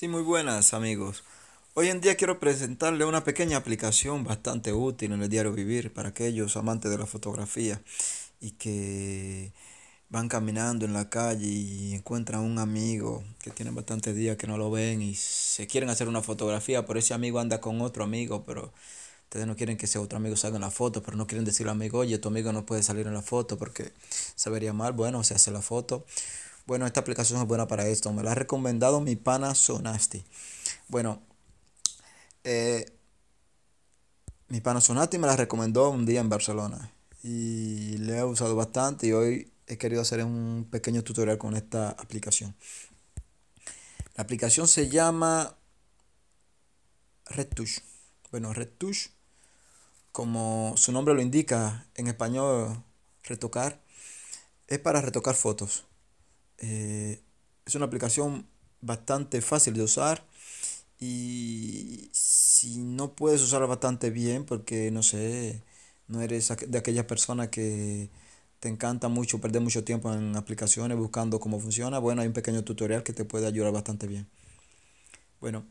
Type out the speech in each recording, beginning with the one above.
Sí, muy buenas amigos. Hoy en día quiero presentarle una pequeña aplicación bastante útil en el diario vivir para aquellos amantes de la fotografía y que van caminando en la calle y encuentran un amigo que tiene bastantes días que no lo ven y se quieren hacer una fotografía, pero ese amigo anda con otro amigo, pero ustedes no quieren que ese otro amigo salga en la foto, pero no quieren decirle al amigo, oye, tu amigo no puede salir en la foto porque se vería mal, bueno, se hace la foto bueno, esta aplicación es buena para esto. Me la ha recomendado mi pana Sonasti. Bueno, eh, mi pana Sonasti me la recomendó un día en Barcelona. Y le he usado bastante y hoy he querido hacer un pequeño tutorial con esta aplicación. La aplicación se llama Retouch. Bueno, Retouch, como su nombre lo indica en español, retocar, es para retocar fotos. Eh, es una aplicación bastante fácil de usar y si no puedes usarla bastante bien porque no sé, no eres de aquellas personas que te encanta mucho perder mucho tiempo en aplicaciones buscando cómo funciona, bueno, hay un pequeño tutorial que te puede ayudar bastante bien. Bueno,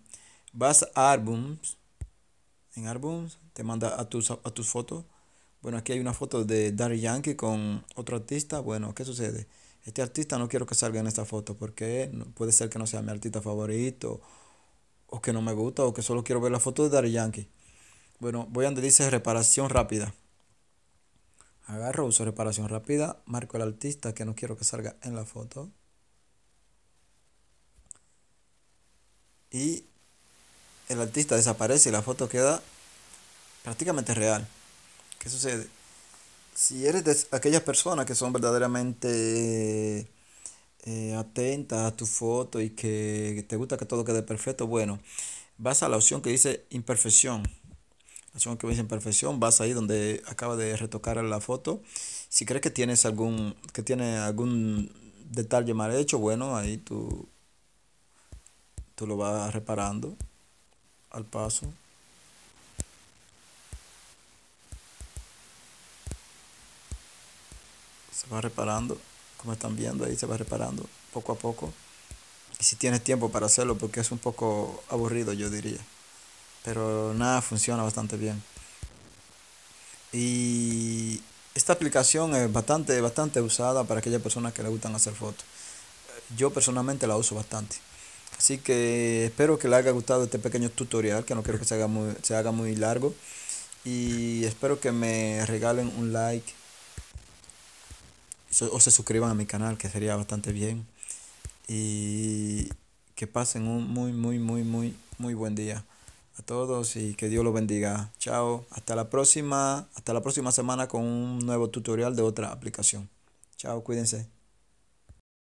vas a Albums, en Albums te manda a tus, a tus fotos. Bueno, aquí hay una foto de Daddy Yankee con otro artista. Bueno, ¿qué sucede? este artista no quiero que salga en esta foto porque puede ser que no sea mi artista favorito o que no me gusta o que solo quiero ver la foto de Daddy Yankee. Bueno, voy a donde dice reparación rápida. Agarro, uso reparación rápida, marco el artista que no quiero que salga en la foto. Y el artista desaparece y la foto queda prácticamente real. ¿Qué sucede? Si eres de aquellas personas que son verdaderamente eh, atentas a tu foto y que te gusta que todo quede perfecto, bueno, vas a la opción que dice imperfección. La opción que dice imperfección, vas ahí donde acaba de retocar la foto. Si crees que tienes algún, que tiene algún detalle mal hecho, bueno, ahí tú, tú lo vas reparando al paso. se va reparando, como están viendo ahí, se va reparando poco a poco. Y si tienes tiempo para hacerlo, porque es un poco aburrido, yo diría. Pero nada, funciona bastante bien. Y esta aplicación es bastante, bastante usada para aquellas personas que le gustan hacer fotos. Yo personalmente la uso bastante. Así que espero que les haya gustado este pequeño tutorial, que no quiero que se haga muy, se haga muy largo. Y espero que me regalen un like o se suscriban a mi canal, que sería bastante bien. Y que pasen un muy, muy, muy, muy, muy buen día a todos y que Dios los bendiga. Chao, hasta la próxima, hasta la próxima semana con un nuevo tutorial de otra aplicación. Chao, cuídense.